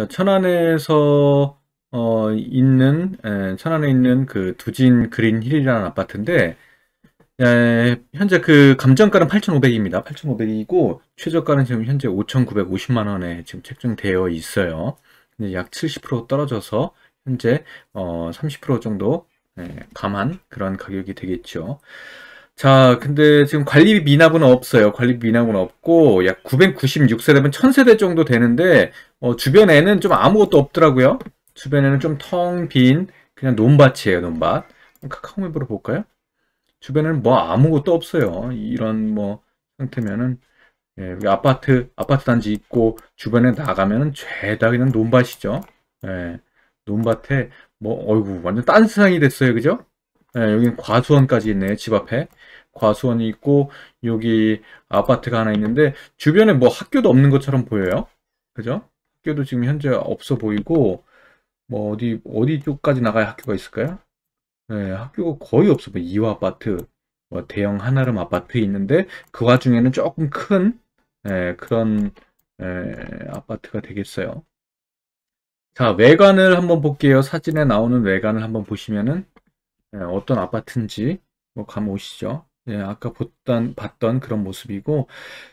자, 천안에서 어, 있는 에, 예, 천안에 있는 그 두진 그린힐이라는 아파트인데 에, 예, 현재 그 감정가는 8,500입니다. 8,500이고 최저가는 지금 현재 5,950만 원에 지금 책정되어 있어요. 근데 약 70% 떨어져서 현재 어, 30% 정도 에, 예, 감한 그런 가격이 되겠죠. 자, 근데 지금 관리비 미납은 없어요. 관리비 미납은 없고 약 996세대면 1000세대 정도 되는데 어, 주변에는 좀 아무것도 없더라고요. 주변에는 좀 텅 빈 그냥 논밭이에요, 논밭. 카카오맵으로 볼까요? 주변에는 뭐 아무것도 없어요. 이런 뭐 상태면은 예, 아파트 아파트 단지 있고 주변에 나가면은 죄다 그냥 논밭이죠. 예, 논밭에 뭐 어이구 완전 딴 세상이 됐어요, 그죠? 예, 여기는 과수원까지 있네요, 집 앞에. 과수원이 있고 여기 아파트가 하나 있는데 주변에 뭐 학교도 없는 것처럼 보여요. 그죠? 학교도 지금 현재 없어 보이고 뭐 어디 어디 쪽까지 나가야 학교가 있을까요? 네, 학교가 거의 없어 보이 2호 아파트, 뭐 대형 하나름 아파트 있는데 그 와중에는 조금 큰 네, 그런 네, 아파트가 되겠어요. 자, 외관을 한번 볼게요. 사진에 나오는 외관을 한번 보시면은 네, 어떤 아파트인지 뭐 감오시죠. 예, 네, 아까 봤던, 봤던 그런 모습이고,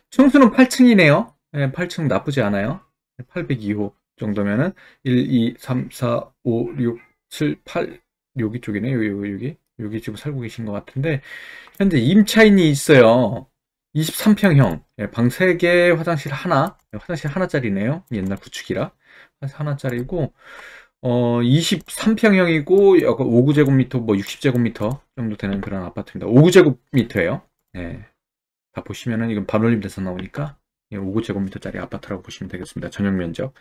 청수는 8층이네요. 예, 8층 나쁘지 않아요. 802호 정도면은 1, 2, 3, 4, 5, 6, 7, 8 여기 쪽이네. 여기 여기 여기 여기 지금 살고 계신 것 같은데 현재 임차인이 있어요. 23평형 예, 방 3개 화장실 하나 예, 화장실 하나짜리네요 옛날 구축이라 하나짜리고 어 23평형이고 5구제곱미터 뭐 60제곱미터 정도 되는 그런 아파트입니다 5구제곱미터예요 예. 다 보시면은 이건 반올림 돼서 나오니까 5제곱미터짜리 예, 아파트라고 보시면 되겠습니다. 전용 면적.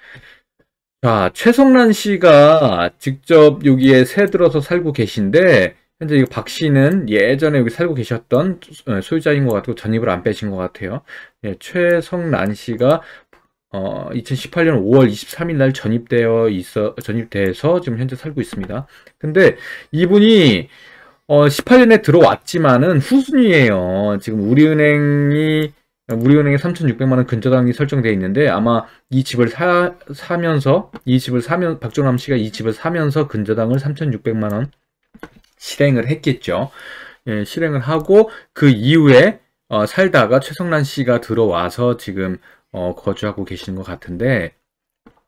자, 최성란 씨가 직접 여기에 새 들어서 살고 계신데 현재 이 박 씨는 예전에 여기 살고 계셨던 어, 소유자인 것 같고 전입을 안 빼신 것 같아요. 예, 최성란 씨가 어, 2018년 5월 23일 날 전입되어 있어 전입돼서 지금 현재 살고 있습니다. 근데 이분이 어, 18년에 들어왔지만은 후순위에요 지금 우리은행이 우리은행에 3,600만 원 근저당이 설정되어 있는데 아마 이 집을 사, 사면서 이 집을 사면 박종남 씨가 이 집을 사면서 근저당을 3,600만 원 실행을 했겠죠. 예, 실행을 하고 그 이후에 어, 살다가 최성란 씨가 들어와서 지금 어, 거주하고 계시는 것 같은데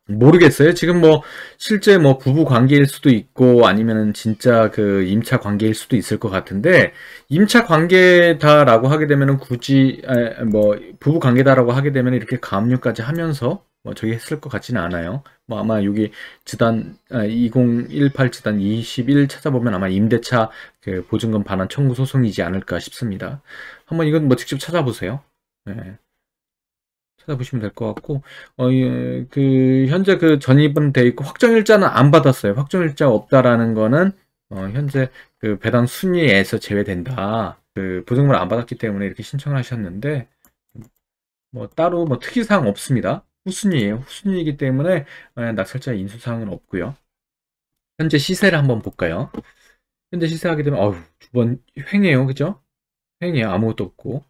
모르겠어요. 지금 뭐 실제 뭐 부부 관계일 수도 있고 아니면 진짜 그 임차 관계일 수도 있을 것 같은데 임차 관계다라고 하게 되면은 굳이 뭐 부부 관계다라고 하게 되면 이렇게 가압류까지 하면서 뭐 저기 했을 것 같지는 않아요. 뭐 아마 여기 지단 2018 아, 지단 21 찾아보면 아마 임대차 그 보증금 반환 청구 소송이지 않을까 싶습니다. 한번 이건 뭐 직접 찾아보세요. 네. 찾아보시면 될 것 같고 어, 예, 그 현재 그 전입은 돼 있고 확정일자는 안 받았어요. 확정일자 없다라는 거는 어, 현재 그 배당 순위에서 제외된다. 그 보증금을 안 받았기 때문에 이렇게 신청을 하셨는데 뭐 따로 뭐 특이사항 없습니다. 후순위에요. 후순위이기 때문에 어, 낙찰자 인수사항은 없고요. 현재 시세를 한번 볼까요? 현재 시세하게 되면 어휴 두번 횡해요, 그죠? 횡해요. 아무것도 없고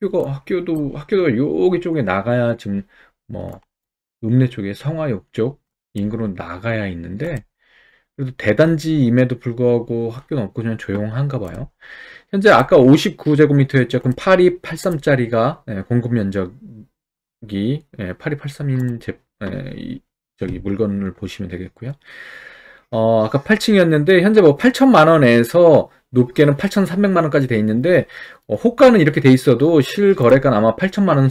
학교가 학교도 학교가 여기 쪽에 나가야 지금 뭐 읍내 쪽에 성화역 쪽 인근으로 나가야 있는데 그래도 대단지임에도 불구하고 학교는 없고 그냥 조용한가 봐요. 현재 아까 59제곱미터였죠. 그럼 8283짜리가 예, 공급 면적이 8283인 예, 제, 예, 저기 물건을 보시면 되겠고요. 어, 아까 8층이었는데 현재 뭐 8천만 원에서 높게는 8,300만 원까지 돼 있는데 어, 호가는 이렇게 돼 있어도 실거래가는 아마 8천만 원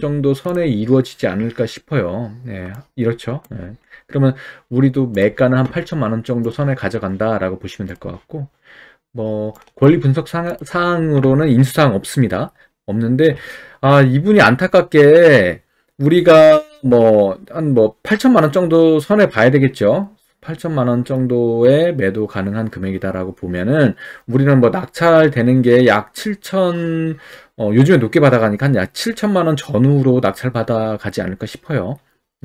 정도 선에 이루어지지 않을까 싶어요. 네, 이렇죠. 네. 그러면 우리도 매가는 한 8천만 원 정도 선에 가져간다라고 보시면 될 것 같고 뭐 권리 분석 사항으로는 인수사항 없습니다. 없는데 아 이분이 안타깝게 우리가 뭐 한 뭐 8천만 뭐 원 정도 선에 봐야 되겠죠. 8천만 원 정도의 매도 가능한 금액이다라고 보면은 우리는 뭐 낙찰되는 게 약 7천 어, 요즘에 높게 받아가니까 한약 7천만 원 전후로 낙찰 받아가지 않을까 싶어요.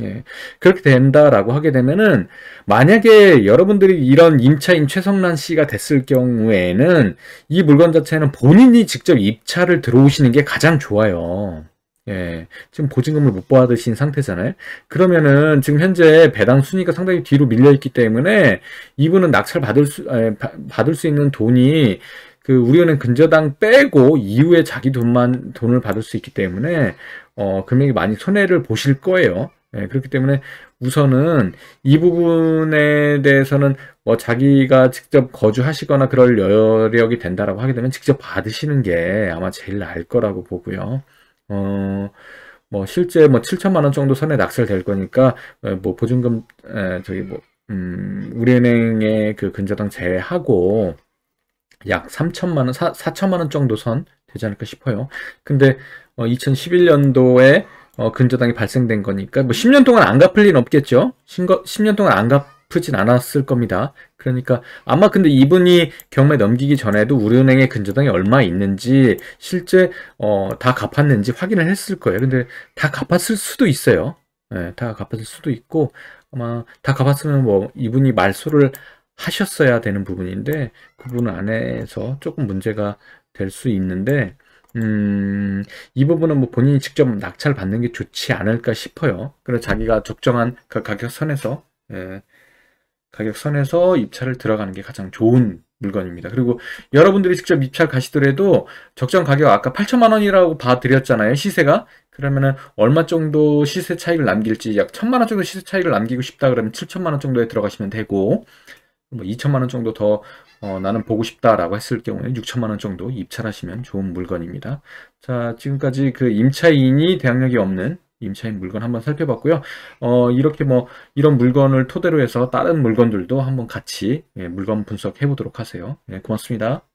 예. 그렇게 된다라고 하게 되면은 만약에 여러분들이 이런 임차인 최성란 씨가 됐을 경우에는 이 물건 자체는 본인이 직접 입찰을 들어오시는 게 가장 좋아요. 예, 지금 보증금을 못 받으신 상태잖아요. 그러면은 지금 현재 배당 순위가 상당히 뒤로 밀려 있기 때문에 이분은 낙찰 받을 수 에, 아, 받을 수 있는 돈이 그 우리은행 근저당 빼고 이후에 자기 돈만 돈을 받을 수 있기 때문에 어 금액이 많이 손해를 보실 거예요. 예, 그렇기 때문에 우선은 이 부분에 대해서는 뭐 자기가 직접 거주하시거나 그럴 여력이 된다라고 하게 되면 직접 받으시는 게 아마 제일 나을 거라고 보고요. 어, 뭐 실제 뭐 7천만 원 정도 선에 낙찰될 거니까 어, 뭐 보증금 에, 저기 뭐 음, 우리은행의 그 근저당 제외하고 약 3천만 원, 4, 4천만 원 정도 선 되지 않을까 싶어요. 근데 어, 2011년도에 어, 근저당이 발생된 거니까 뭐 10년 동안 안 갚을 일은 없겠죠. 신거, 10년 동안 안 갚, 아프진 않았을 겁니다. 그러니까 아마 근데 이분이 경매 넘기기 전에도 우리은행의 근저당이 얼마 있는지 실제 어, 다 갚았는지 확인을 했을 거예요. 근데 다 갚았을 수도 있어요. 네, 다 갚았을 수도 있고 아마 다 갚았으면 뭐 이분이 말소를 하셨어야 되는 부분인데 그 부분 안에서 조금 문제가 될 수 있는데 음, 이 부분은 뭐 본인이 직접 낙찰 받는 게 좋지 않을까 싶어요. 그래서 자기가 적정한 그 가격 선에서 예, 가격선에서 입찰을 들어가는 게 가장 좋은 물건입니다. 그리고 여러분들이 직접 입찰 가시더라도 적정 가격 아까 8천만 원이라고 봐드렸잖아요. 시세가. 그러면은 얼마 정도 시세 차익을 남길지 약 천만 원 정도 시세 차익을 남기고 싶다 그러면 7천만 원 정도에 들어가시면 되고 뭐 2천만 원 정도 더 어, 나는 보고 싶다라고 했을 경우에 6천만 원 정도 입찰하시면 좋은 물건입니다. 자 지금까지 그 임차인이 대항력이 없는 임차인 물건 한번 살펴봤고요. 어, 이렇게 뭐 이런 물건을 토대로 해서 다른 물건들도 한번 같이 예, 물건 분석해 보도록 하세요. 네, 고맙습니다.